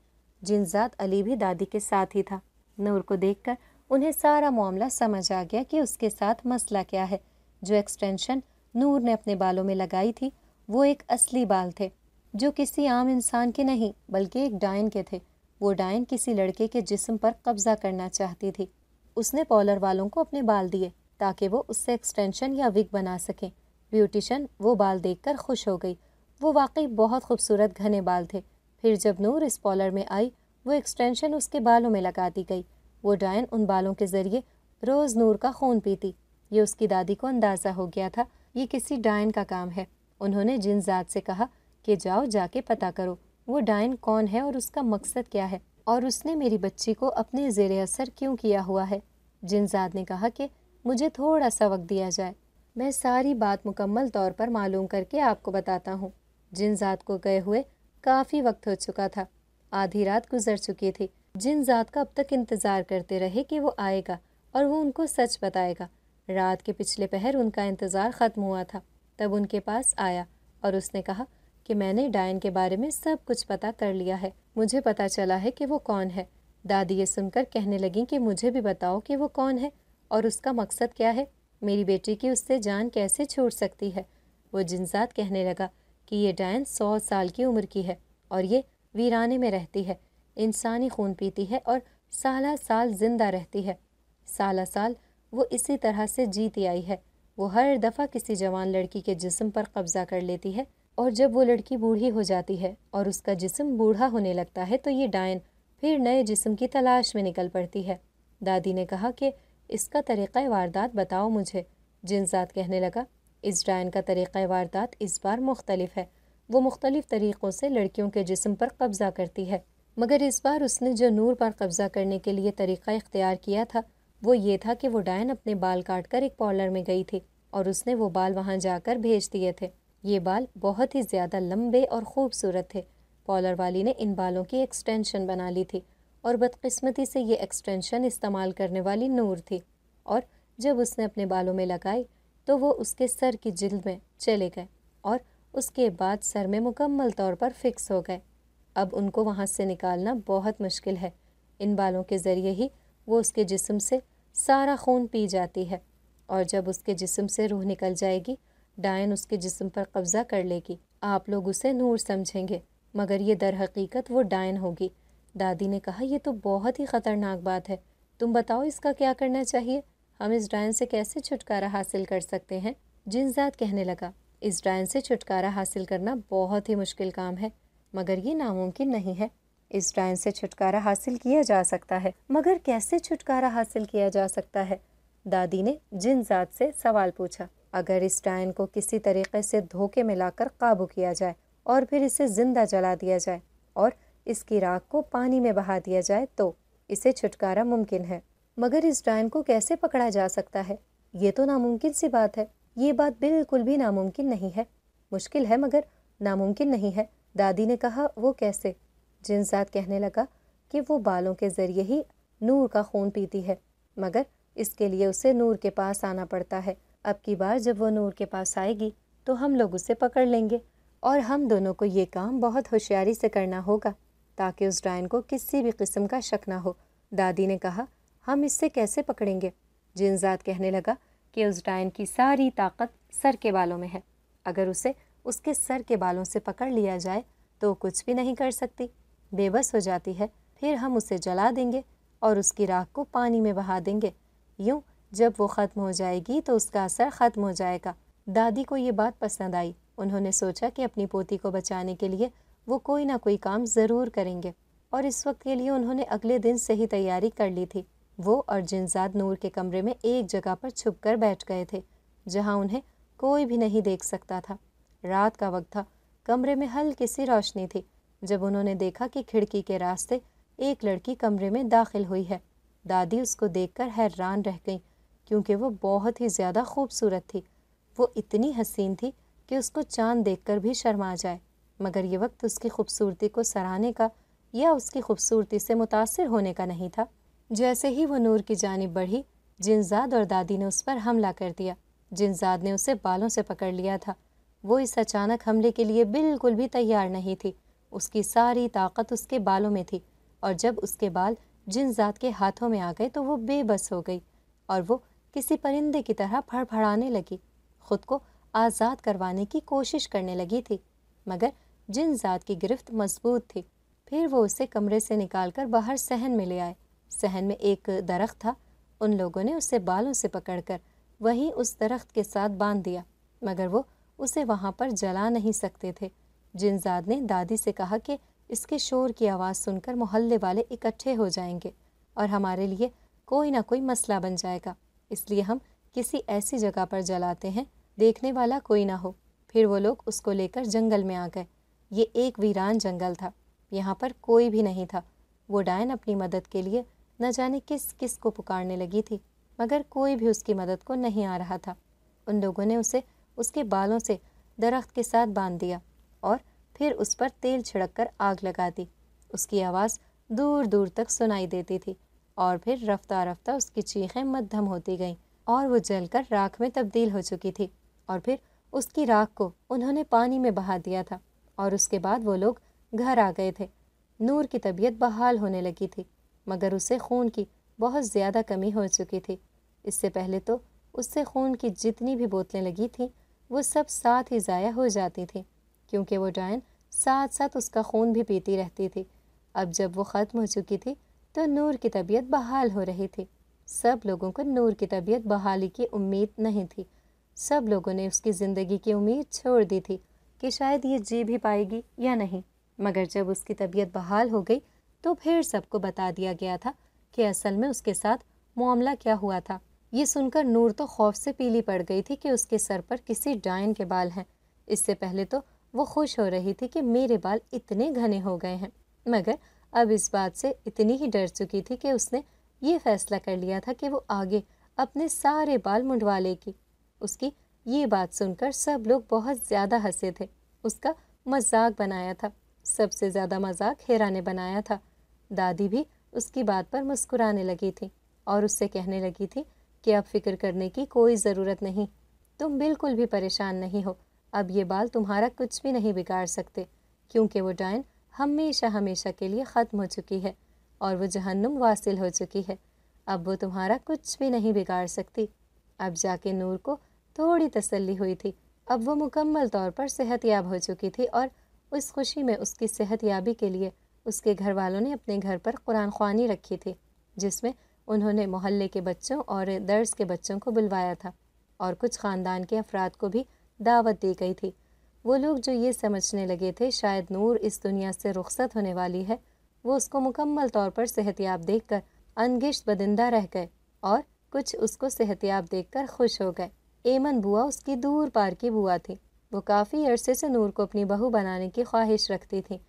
जिनजात अली भी दादी के साथ ही था नूर को देखकर उन्हें सारा मामला समझ आ गया कि उसके साथ मसला क्या है जो एक्सटेंशन नूर ने अपने बालों में लगाई थी वो एक असली बाल थे जो किसी आम इंसान के नहीं बल्कि एक डायन के थे वो डायन किसी लड़के के जिस्म पर कब्जा करना चाहती थी उसने पॉलर वालों को अपने बाल दिए ताकि वो उससे एक्सटेंशन या विग बना सकें ब्यूटिशन वो बाल देखकर खुश हो गई वो वाकई बहुत खूबसूरत घने बाल थे फिर जब नूर इस पॉलर में आई वो एक्सटेंशन उसके बालों में लगा दी गई वो डायन उन बालों के ज़रिए रोज़ नूर का खून पीती ये उसकी दादी को अंदाज़ा हो गया था ये किसी डायन का काम है उन्होंने जिन जात से कहा कि जाओ जाके पता करो वो डायन कौन है और उसका मकसद क्या है और उसने मेरी बच्ची को अपने जेर असर क्यों किया हुआ है जिनजाद ने कहा कि मुझे थोड़ा सा वक्त दिया जाए मैं सारी बात मुकम्मल तौर पर मालूम करके आपको बताता हूँ जिनजाद को गए हुए काफ़ी वक्त हो चुका था आधी रात गुजर चुकी थी जिन जात का अब तक इंतज़ार करते रहे कि वो आएगा और वो उनको सच बताएगा रात के पिछले पहर उनका इंतज़ार ख़त्म हुआ था तब उनके पास आया और उसने कहा कि मैंने डायन के बारे में सब कुछ पता कर लिया है मुझे पता चला है कि वो कौन है दादी ये सुनकर कहने लगी कि मुझे भी बताओ कि वो कौन है और उसका मकसद क्या है मेरी बेटी की उससे जान कैसे छूट सकती है वो जिनजात कहने लगा कि ये डायन सौ साल की उम्र की है और ये वीराने में रहती है इंसानी खून पीती है और साला साल जिंदा रहती है साला साल वो इसी तरह से जीती आई है वो हर दफ़ा किसी जवान लड़की के जिस्म पर कब्ज़ा कर लेती है और जब वो लड़की बूढ़ी हो जाती है और उसका जिस्म बूढ़ा होने लगता है तो ये डायन फिर नए जिस्म की तलाश में निकल पड़ती है दादी ने कहा कि इसका तरीक़ वारदात बताओ मुझे जिनजात कहने लगा इस डायन का तरीक़ वारदात इस बार मुख्तलिफ है वो मुख्तलिफ़ तरीक़ों से लड़कियों के जिस्म पर कब्ज़ा करती है मगर इस बार उसने जो नूर पर कब्ज़ा करने के लिए तरीक़ा इख्तियार किया था वो ये था कि वो डायन अपने बाल काट कर एक पॉलर में गई थी और उसने वो बाल वहाँ जाकर भेज दिए थे ये बाल बहुत ही ज़्यादा लंबे और ख़ूबसूरत थे पॉलर वाली ने इन बालों की एक्सटेंशन बना ली थी और बदकिस्मती से ये एक्सटेंशन इस्तेमाल करने वाली नूर थी और जब उसने अपने बालों में लगाई तो वो उसके सर की जिल्द में चले गए और उसके बाद सर में मुकम्मल तौर पर फिक्स हो गए अब उनको वहाँ से निकालना बहुत मुश्किल है इन बालों के ज़रिए ही वो उसके जिस्म से सारा खून पी जाती है और जब उसके जिस्म से रूह निकल जाएगी डायन उसके जिस्म पर कब्ज़ा कर लेगी आप लोग उसे नूर समझेंगे मगर ये दर हकीकत वो डायन होगी दादी ने कहा यह तो बहुत ही ख़तरनाक बात है तुम बताओ इसका क्या करना चाहिए हम इस डायन से कैसे छुटकारा हासिल कर सकते हैं जिनजाद कहने लगा इस डायन से छुटकारा हासिल करना बहुत ही मुश्किल काम है मगर ये नामुमकिन नहीं है इस डायन से छुटकारा हासिल किया जा सकता है मगर कैसे छुटकारा हासिल किया जा सकता है दादी ने जिन जात से सवाल पूछा अगर इस डायन को किसी तरीके से धोखे में लाकर काबू किया जाए और फिर इसे ज़िंदा जला दिया जाए और इसकी राख को पानी में बहा दिया जाए तो इसे छुटकारा मुमकिन है मगर इस डायन को कैसे पकड़ा जा सकता है ये तो नामुमकिन सी बात है ये बात बिल्कुल भी नामुमकिन नहीं है मुश्किल है मगर नामुमकिन नहीं है दादी ने कहा वो कैसे जिनसाद कहने लगा कि वो बालों के ज़रिए ही नूर का खून पीती है मगर इसके लिए उसे नूर के पास आना पड़ता है अब की बार जब वो नूर के पास आएगी तो हम लोग उसे पकड़ लेंगे और हम दोनों को ये काम बहुत होशियारी से करना होगा ताकि उस डायन को किसी भी किस्म का शक ना हो दादी ने कहा हम इससे कैसे पकड़ेंगे जिनजात कहने लगा कि उस डायन की सारी ताकत सर के बालों में है अगर उसे उसके सर के बालों से पकड़ लिया जाए तो कुछ भी नहीं कर सकती बेबस हो जाती है फिर हम उसे जला देंगे और उसकी राख को पानी में बहा देंगे यूँ जब वो ख़त्म हो जाएगी तो उसका असर ख़त्म हो जाएगा दादी को ये बात पसंद आई उन्होंने सोचा कि अपनी पोती को बचाने के लिए वो कोई ना कोई काम ज़रूर करेंगे और इस वक्त के लिए उन्होंने अगले दिन से ही तैयारी कर ली थी वो और जिनजाद नूर के कमरे में एक जगह पर छुप कर बैठ गए थे जहाँ उन्हें कोई भी नहीं देख सकता था रात का वक्त था कमरे में हल्की सी रोशनी थी जब उन्होंने देखा कि खिड़की के रास्ते एक लड़की कमरे में दाखिल हुई है दादी उसको देखकर हैरान रह गई क्योंकि वो बहुत ही ज़्यादा खूबसूरत थी वो इतनी हसीन थी कि उसको चांद देखकर भी शर्मा जाए मगर ये वक्त उसकी खूबसूरती को सराहने का या उसकी खूबसूरती से मुतासर होने का नहीं था जैसे ही वो नूर की जानब बढ़ी जिनजाद और दादी ने उस पर हमला कर दिया जिनजाद ने उसे बालों से पकड़ लिया था वो इस अचानक हमले के लिए बिल्कुल भी तैयार नहीं थी उसकी सारी ताकत उसके बालों में थी और जब उसके बाल जिन जात के हाथों में आ गए तो वो बेबस हो गई और वो किसी परिंदे की तरह फड़फड़ाने लगी खुद को आज़ाद करवाने की कोशिश करने लगी थी मगर जिन जात की गिरफ्त मजबूत थी फिर वो उसे कमरे से निकालकर बाहर सहन में ले आए सहन में एक दरख्त था उन लोगों ने उसे बालों से पकड़कर वहीं उस दरख्त के साथ बांध दिया मगर वो उसे वहाँ पर जला नहीं सकते थे जिनजाद ने दादी से कहा कि इसके शोर की आवाज़ सुनकर मोहल्ले वाले इकट्ठे हो जाएंगे और हमारे लिए कोई ना कोई मसला बन जाएगा इसलिए हम किसी ऐसी जगह पर जलाते हैं देखने वाला कोई ना हो फिर वो लोग उसको लेकर जंगल में आ गए ये एक वीरान जंगल था यहाँ पर कोई भी नहीं था वो डायन अपनी मदद के लिए न जाने किस किस को पुकारने लगी थी मगर कोई भी उसकी मदद को नहीं आ रहा था उन लोगों ने उसे उसके बालों से दरख्त के साथ बांध दिया और फिर उस पर तेल छिड़क कर आग लगा दी उसकी आवाज़ दूर दूर तक सुनाई देती थी और फिर रफ्ता रफ्ता उसकी चीखें मध्यम होती गईं और वो जलकर राख में तब्दील हो चुकी थी और फिर उसकी राख को उन्होंने पानी में बहा दिया था और उसके बाद वो लोग घर आ गए थे नूर की तबीयत बहाल होने लगी थी मगर उसे खून की बहुत ज़्यादा कमी हो चुकी थी इससे पहले तो उससे खून की जितनी भी बोतलें लगी थीं वो सब साथ ही ज़ाया हो जाती थी क्योंकि वो डायन साथ साथ उसका खून भी पीती रहती थी अब जब वो ख़त्म हो चुकी थी तो नूर की तबीयत बहाल हो रही थी सब लोगों को नूर की तबीयत बहाली की उम्मीद नहीं थी सब लोगों ने उसकी ज़िंदगी की उम्मीद छोड़ दी थी कि शायद ये जी भी पाएगी या नहीं मगर जब उसकी तबीयत बहाल हो गई तो फिर सबको बता दिया गया था कि असल में उसके साथ मामला क्या हुआ था ये सुनकर नूर तो खौफ से पीली पड़ गई थी कि उसके सर पर किसी डायन के बाल हैं इससे पहले तो वो खुश हो रही थी कि मेरे बाल इतने घने हो गए हैं मगर अब इस बात से इतनी ही डर चुकी थी कि उसने ये फैसला कर लिया था कि वो आगे अपने सारे बाल मुंडवा लेगी उसकी ये बात सुनकर सब लोग बहुत ज़्यादा हंसे थे उसका मजाक बनाया था सबसे ज़्यादा मजाक हेरा ने बनाया था दादी भी उसकी बात पर मुस्कुराने लगी थी और उससे कहने लगी थी कि अब फिक्र करने की कोई ज़रूरत नहीं तुम बिल्कुल भी परेशान नहीं हो अब ये बाल तुम्हारा कुछ भी नहीं बिगाड़ सकते क्योंकि वो डायन हमेशा हमेशा के लिए ख़त्म हो चुकी है और वो जहन्नुम वासिल हो चुकी है अब वो तुम्हारा कुछ भी नहीं बिगाड़ सकती अब जाके नूर को थोड़ी तसल्ली हुई थी अब वो मुकम्मल तौर पर सेहतयाब हो चुकी थी और उस खुशी में उसकी सेहतयाबी के लिए उसके घर वालों ने अपने घर पर कुरान खानी रखी थी जिसमें उन्होंने मोहल्ले के बच्चों और दर्स के बच्चों को बुलवाया था और कुछ ख़ानदान के अफराद को भी दावत दी गई थी वो लोग जो ये समझने लगे थे शायद नूर इस दुनिया से रुखसत होने वाली है वो उसको मुकम्मल तौर पर सेहतियाब देख कर अनगिश्त बदिंदा रह गए और कुछ उसको सेहतियाब देख कर खुश हो गए एमन बुआ उसकी दूर पार की बुआ थी वो काफ़ी अरसे से नूर को अपनी बहू बनाने की ख्वाहिश रखती थी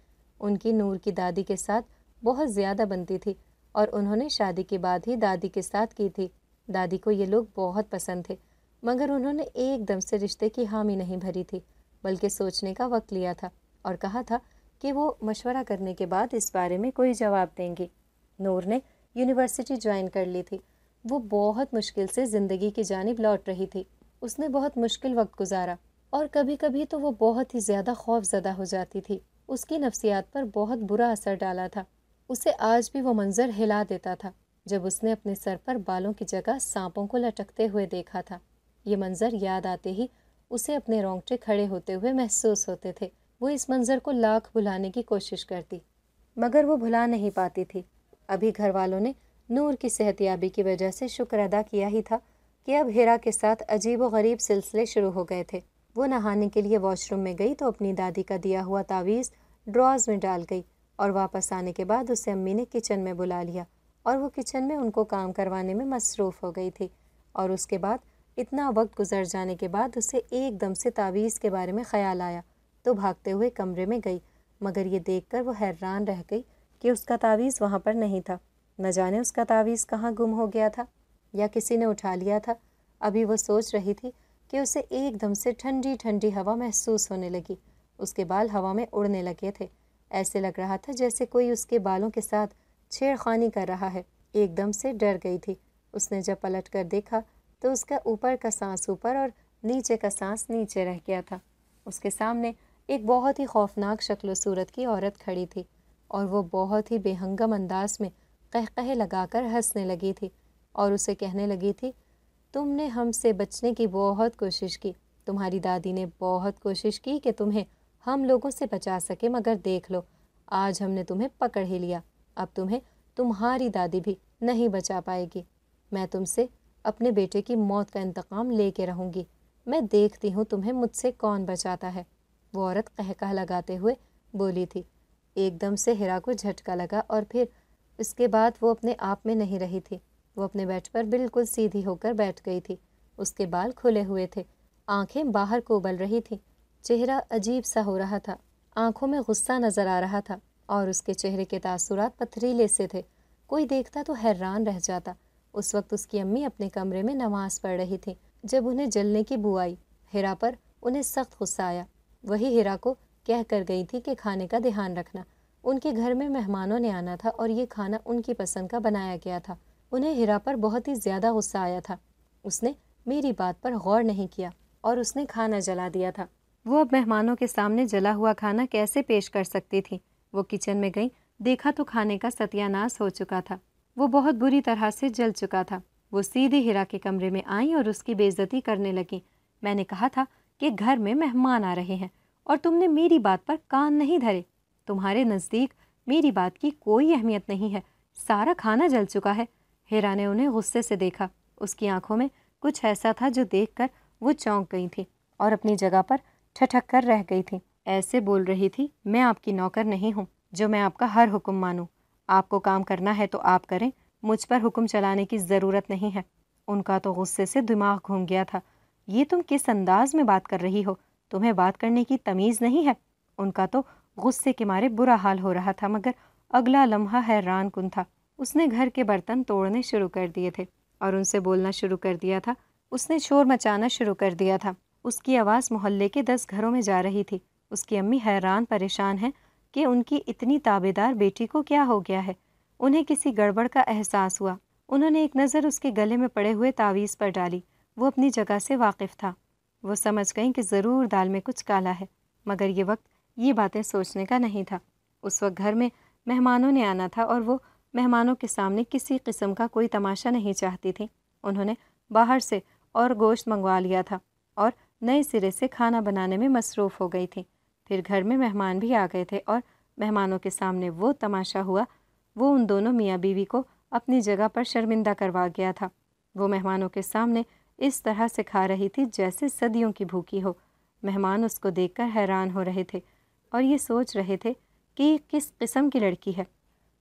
उनकी नूर की दादी के साथ बहुत ज़्यादा बनती थी और उन्होंने शादी के बाद ही दादी के साथ की थी दादी को ये लोग बहुत पसंद थे मगर उन्होंने एकदम से रिश्ते की हामी नहीं भरी थी बल्कि सोचने का वक्त लिया था और कहा था कि वो मशवरा करने के बाद इस बारे में कोई जवाब देंगी नूर ने यूनिवर्सिटी ज्वाइन कर ली थी वो बहुत मुश्किल से ज़िंदगी की जानब लौट रही थी उसने बहुत मुश्किल वक्त गुजारा और कभी कभी तो वो बहुत ही ज़्यादा खौफजदा हो जाती थी उसकी नफ्सियात पर बहुत बुरा असर डाला था उसे आज भी वो मंज़र हिला देता था जब उसने अपने सर पर बालों की जगह सांपों को लटकते हुए देखा था ये मंज़र याद आते ही उसे अपने रोंगटे खड़े होते हुए महसूस होते थे वो इस मंज़र को लाख भुलाने की कोशिश करती मगर वो भुला नहीं पाती थी अभी घर वालों ने नूर की सेहतियाबी की वजह से शुक्र अदा किया ही था कि अब हेरा के साथ अजीब व गरीब सिलसिले शुरू हो गए थे वो नहाने के लिए वॉशरूम में गई तो अपनी दादी का दिया हुआ तावीज़ ड्रॉज में डाल गई और वापस आने के बाद उसे अम्मी ने किचन में बुला लिया और वो किचन में उनको काम करवाने में मसरूफ़ हो गई थी और उसके बाद इतना वक्त गुजर जाने के बाद उसे एकदम से तावीज़ के बारे में ख्याल आया तो भागते हुए कमरे में गई मगर ये कर वो हैरान रह गई कि उसका तावीज़ वहाँ पर नहीं था न जाने उसका तावीज़ कहाँ गुम हो गया था या किसी ने उठा लिया था अभी वो सोच रही थी कि उसे एकदम से ठंडी ठंडी हवा महसूस होने लगी उसके बाल हवा में उड़ने लगे थे ऐसे लग रहा था जैसे कोई उसके बालों के साथ छेड़खानी कर रहा है एकदम से डर गई थी उसने जब पलट कर देखा तो उसका ऊपर का सांस ऊपर और नीचे का सांस नीचे रह गया था उसके सामने एक बहुत ही खौफनाक शक्ल सूरत की औरत खड़ी थी और वो बहुत ही बेहंगम अंदाज में कह लगाकर हंसने लगी थी और उसे कहने लगी थी तुमने हमसे बचने की बहुत कोशिश की तुम्हारी दादी ने बहुत कोशिश की कि तुम्हें हम लोगों से बचा सके मगर देख लो आज हमने तुम्हें पकड़ ही लिया अब तुम्हें तुम्हारी दादी भी नहीं बचा पाएगी मैं तुमसे अपने बेटे की मौत का इंतकाम लेके रहूँगी मैं देखती हूँ तुम्हें मुझसे कौन बचाता है वो औरत कहका लगाते हुए बोली थी एकदम से हिरा को झटका लगा और फिर इसके बाद वो अपने आप में नहीं रही थी वो अपने बेड पर बिल्कुल सीधी होकर बैठ गई थी उसके बाल खुले हुए थे आंखें बाहर को उबल रही थीं चेहरा अजीब सा हो रहा था आंखों में गुस्सा नज़र आ रहा था और उसके चेहरे के तासुरात पथरीले से थे कोई देखता तो हैरान रह जाता उस वक्त उसकी अम्मी अपने कमरे में नमाज पढ़ रही थी जब उन्हें जलने की बू आई हिरा पर उन्हें सख्त गुस्सा आया वही हिरा को कह कर गई थी कि खाने का ध्यान रखना उनके घर में मेहमानों ने आना था और ये खाना उनकी पसंद का बनाया गया था उन्हें हिरा पर बहुत ही ज़्यादा गुस्सा आया था उसने मेरी बात पर गौर नहीं किया और उसने खाना जला दिया था वो अब मेहमानों के सामने जला हुआ खाना कैसे पेश कर सकती थी वो किचन में गई देखा तो खाने का सत्यानाश हो चुका था वो बहुत बुरी तरह से जल चुका था वो सीधे हीरा के कमरे में आई और उसकी बेइज्जती करने लगी मैंने कहा था कि घर में मेहमान आ रहे हैं और तुमने मेरी बात पर कान नहीं धरे तुम्हारे नज़दीक मेरी बात की कोई अहमियत नहीं है सारा खाना जल चुका है हीरा ने उन्हें गुस्से से देखा उसकी आंखों में कुछ ऐसा था जो देखकर वो चौंक गई थी और अपनी जगह पर ठठक कर रह गई थी ऐसे बोल रही थी मैं आपकी नौकर नहीं हूँ जो मैं आपका हर हुक्म मानूँ आपको काम करना है तो आप करें मुझ पर हुक्म चलाने की ज़रूरत नहीं है उनका तो गुस्से से दिमाग घूम गया था ये तुम किस अंदाज में बात कर रही हो तुम्हें बात करने की तमीज़ नहीं है उनका तो गुस्से के मारे बुरा हाल हो रहा था मगर अगला लम्हा हैरान कन था उसने घर के बर्तन तोड़ने शुरू कर दिए थे और उनसे बोलना शुरू कर दिया था उसने शोर मचाना शुरू कर दिया था उसकी आवाज़ मोहल्ले के दस घरों में जा रही थी उसकी अम्मी हैरान परेशान हैं कि उनकी इतनी ताबेदार बेटी को क्या हो गया है उन्हें किसी गड़बड़ का एहसास हुआ उन्होंने एक नज़र उसके गले में पड़े हुए तावीज़ पर डाली वो अपनी जगह से वाकिफ़ था वो समझ गई कि ज़रूर दाल में कुछ काला है मगर ये वक्त ये बातें सोचने का नहीं था उस वक्त घर में मेहमानों ने आना था और वो मेहमानों के सामने किसी किस्म का कोई तमाशा नहीं चाहती थी उन्होंने बाहर से और गोश्त मंगवा लिया था और नए सिरे से खाना बनाने में मसरूफ़ हो गई थी फिर घर में मेहमान भी आ गए थे और मेहमानों के सामने वो तमाशा हुआ वो उन दोनों मियाँ बीवी को अपनी जगह पर शर्मिंदा करवा गया था वो मेहमानों के सामने इस तरह से खा रही थी जैसे सदियों की भूखी हो मेहमान उसको देखकर हैरान हो रहे थे और ये सोच रहे थे कि किस किस्म की लड़की है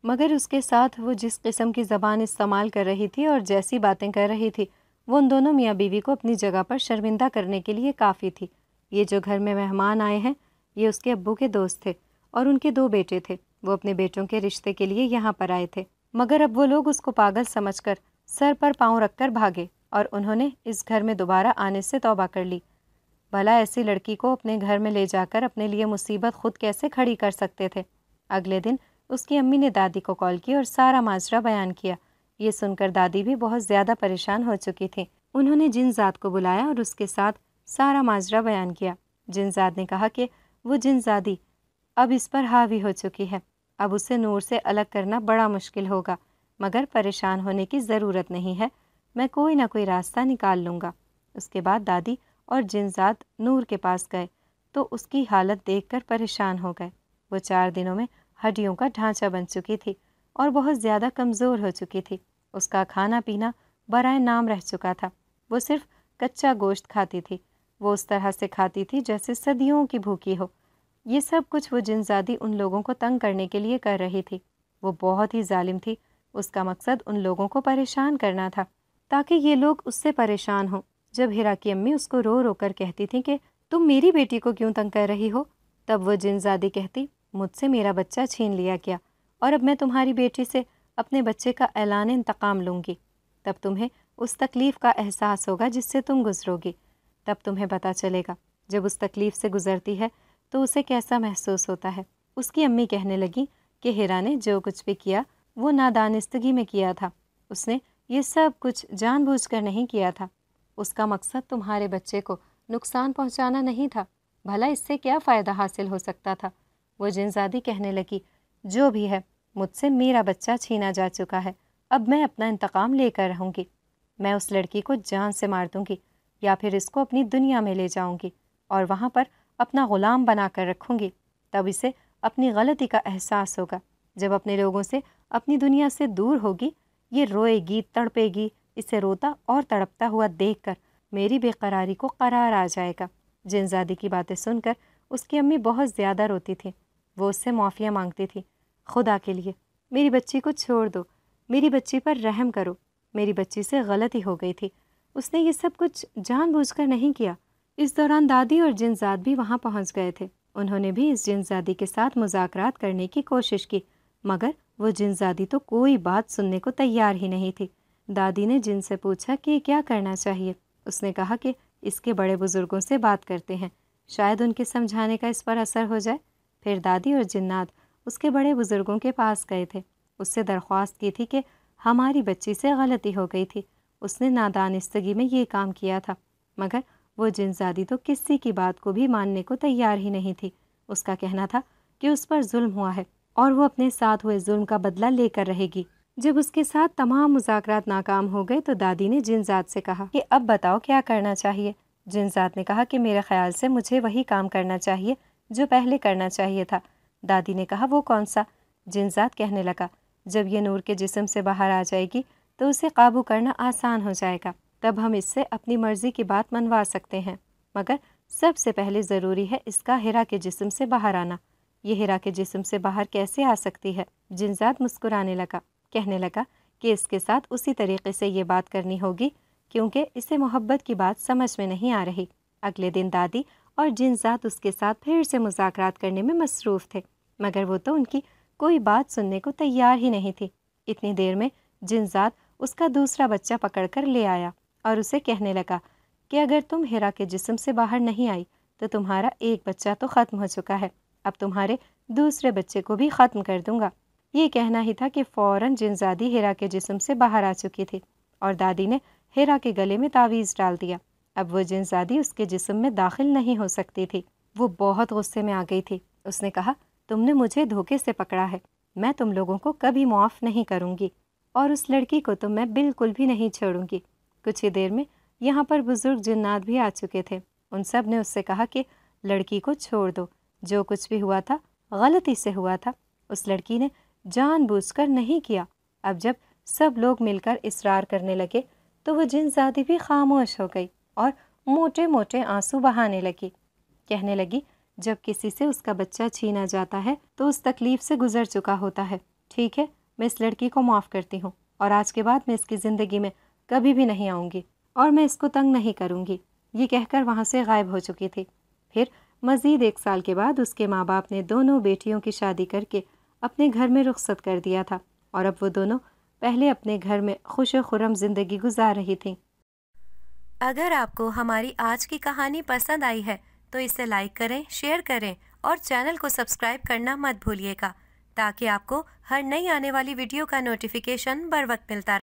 मगर उसके साथ वो जिस किस्म की ज़बान इस्तेमाल कर रही थी और जैसी बातें कर रही थी वो उन दोनों मियाँ बीवी को अपनी जगह पर शर्मिंदा करने के लिए काफ़ी थी ये जो घर में मेहमान आए हैं ये उसके अब्बू के दोस्त थे और उनके दो बेटे थे वो अपने बेटों के रिश्ते के लिए यहाँ पर आए थे मगर अब वो लोग उसको पागल समझकर सर पर पाँव रखकर भागे और उन्होंने इस घर में दोबारा आने से तौबा कर ली भला ऐसी लड़की को अपने घर में ले जाकर अपने लिए मुसीबत खुद कैसे खड़ी कर सकते थे अगले दिन उसकी अम्मी ने दादी को कॉल की और सारा माजरा बयान किया ये सुनकर दादी भी बहुत ज़्यादा परेशान हो चुकी थी उन्होंने जात को बुलाया और उसके साथ सारा माजरा बयान किया जात ने कहा कि वो जादी अब इस पर हावी हो चुकी है अब उसे नूर से अलग करना बड़ा मुश्किल होगा मगर परेशान होने की ज़रूरत नहीं है मैं कोई ना कोई रास्ता निकाल लूँगा उसके बाद दादी और जिनजात नूर के पास गए तो उसकी हालत देखकर परेशान हो गए वो चार दिनों में हड्डियों का ढांचा बन चुकी थी और बहुत ज़्यादा कमज़ोर हो चुकी थी उसका खाना पीना बराए नाम रह चुका था वो सिर्फ कच्चा गोश्त खाती थी वो उस तरह से खाती थी जैसे सदियों की भूखी हो ये सब कुछ वो जिनजादी उन लोगों को तंग करने के लिए कर रही थी वो बहुत ही जालिम थी उसका मकसद उन लोगों को परेशान करना था ताकि ये लोग उससे परेशान हों जब हिरा की अम्मी उसको रो रो कर कहती थी कि तुम मेरी बेटी को क्यों तंग कर रही हो तब वो जिनजादी कहती मुझसे मेरा बच्चा छीन लिया गया और अब मैं तुम्हारी बेटी से अपने बच्चे का ऐलान इंतकाम लूँगी तब तुम्हें उस तकलीफ़ का एहसास होगा जिससे तुम गुजरोगी तब तुम्हें पता चलेगा जब उस तकलीफ़ से गुज़रती है तो उसे कैसा महसूस होता है उसकी अम्मी कहने लगी कि हिरा ने जो कुछ भी किया वो नादानिस्तगी में किया था उसने ये सब कुछ जानबूझकर नहीं किया था उसका मकसद तुम्हारे बच्चे को नुकसान पहुंचाना नहीं था भला इससे क्या फ़ायदा हासिल हो सकता था वो जिनजादी कहने लगी जो भी है मुझसे मेरा बच्चा छीना जा चुका है अब मैं अपना इंतकाम लेकर रहूँगी मैं उस लड़की को जान से मार दूँगी या फिर इसको अपनी दुनिया में ले जाऊँगी और वहाँ पर अपना ग़ुलाम बना कर रखूँगी तब इसे अपनी गलती का एहसास होगा जब अपने लोगों से अपनी दुनिया से दूर होगी ये रोएगी तड़पेगी इसे रोता और तड़पता हुआ देखकर मेरी बेकरारी को करार आ जाएगा जिनजादी की बातें सुनकर उसकी अम्मी बहुत ज़्यादा रोती थी वो उससे माफ़िया मांगती थी खुदा के लिए मेरी बच्ची को छोड़ दो मेरी बच्ची पर रहम करो मेरी बच्ची से गलती हो गई थी उसने ये सब कुछ जानबूझकर नहीं किया इस दौरान दादी और जिनजाद भी वहाँ पहुँच गए थे उन्होंने भी इस जिनजादी के साथ मुजाकरात करने की कोशिश की मगर वो जिनजादी तो कोई बात सुनने को तैयार ही नहीं थी दादी ने जिन से पूछा कि क्या करना चाहिए उसने कहा कि इसके बड़े बुज़ुर्गों से बात करते हैं शायद उनके समझाने का इस पर असर हो जाए फिर दादी और जिन्नात उसके बड़े बुज़ुर्गों के पास गए थे उससे दरख्वास्त की थी कि हमारी बच्ची से गलती हो गई थी उसने नादानस्तगी में ये काम किया था मगर वो जिनजादी तो किसी की बात को भी मानने को तैयार ही नहीं थी उसका कहना था कि उस पर जुल्म हुआ है और वो अपने साथ हुए जुल्म का बदला लेकर रहेगी जब उसके साथ तमाम मुजाकरात नाकाम हो गए तो दादी ने जिनजाद से कहा कि अब बताओ क्या करना चाहिए जिनजाद ने कहा कि मेरे ख्याल से मुझे वही काम करना चाहिए जो पहले करना चाहिए था दादी ने कहा वो कौन सा जिनजात कहने लगा जब ये नूर के जिस्म से बाहर आ जाएगी तो उसे काबू करना आसान हो जाएगा तब हम इससे अपनी मर्ज़ी की बात मनवा सकते हैं मगर सबसे पहले ज़रूरी है इसका हिरा के जिस्म से बाहर आना यह हिरा के जिस्म से बाहर कैसे आ सकती है जिनजात मुस्कुराने लगा कहने लगा कि इसके साथ उसी तरीके से ये बात करनी होगी क्योंकि इसे मोहब्बत की बात समझ में नहीं आ रही अगले दिन दादी और जिनजात उसके साथ फिर से मुजाकरात करने में मसरूफ़ थे मगर वो तो उनकी कोई बात सुनने को तैयार ही नहीं थी इतनी देर में जिनजात उसका दूसरा बच्चा पकड़कर ले आया और उसे कहने लगा कि अगर तुम हेरा के जिस्म से बाहर नहीं आई तो तुम्हारा एक बच्चा तो ख़त्म हो चुका है अब तुम्हारे दूसरे बच्चे को भी ख़त्म कर दूंगा ये कहना ही था कि फ़ौर जिनजादी हेरा के जिस्म से बाहर आ चुकी थी और दादी ने हेरा के गले में तावीज़ डाल दिया अब वो जिनजादी उसके जिस्म में दाखिल नहीं हो सकती थी वो बहुत गुस्से में आ गई थी उसने कहा तुमने मुझे धोखे से पकड़ा है मैं तुम लोगों को कभी मुआफ़ नहीं करूँगी और उस लड़की को तो मैं बिल्कुल भी नहीं छोड़ूंगी कुछ ही देर में यहाँ पर बुज़ुर्ग जिन्नात भी आ चुके थे उन सब ने उससे कहा कि लड़की को छोड़ दो जो कुछ भी हुआ था गलती से हुआ था उस लड़की ने जानबूझकर नहीं किया अब जब सब लोग मिलकर इसरार करने लगे तो वो जिनजादी भी खामोश हो गई और मोटे मोटे आंसू बहाने लगी कहने लगी जब किसी से उसका बच्चा छीना जाता है तो उस तकलीफ़ से गुजर चुका होता है ठीक है मैं इस लड़की को माफ़ करती हूँ और आज के बाद मैं इसकी ज़िंदगी में कभी भी नहीं आऊँगी और मैं इसको तंग नहीं करूँगी ये कहकर वहाँ से गायब हो चुकी थी फिर मज़ीद एक साल के बाद उसके माँ बाप ने दोनों बेटियों की शादी करके अपने घर में रुख्सत कर दिया था और अब वो दोनों पहले अपने घर में खुश खुरम ज़िंदगी गुजार रही थी अगर आपको हमारी आज की कहानी पसंद आई है तो इसे लाइक करें शेयर करें और चैनल को सब्सक्राइब करना मत भूलिएगा ताकि आपको हर नई आने वाली वीडियो का नोटिफिकेशन बर वक्त मिलता रहे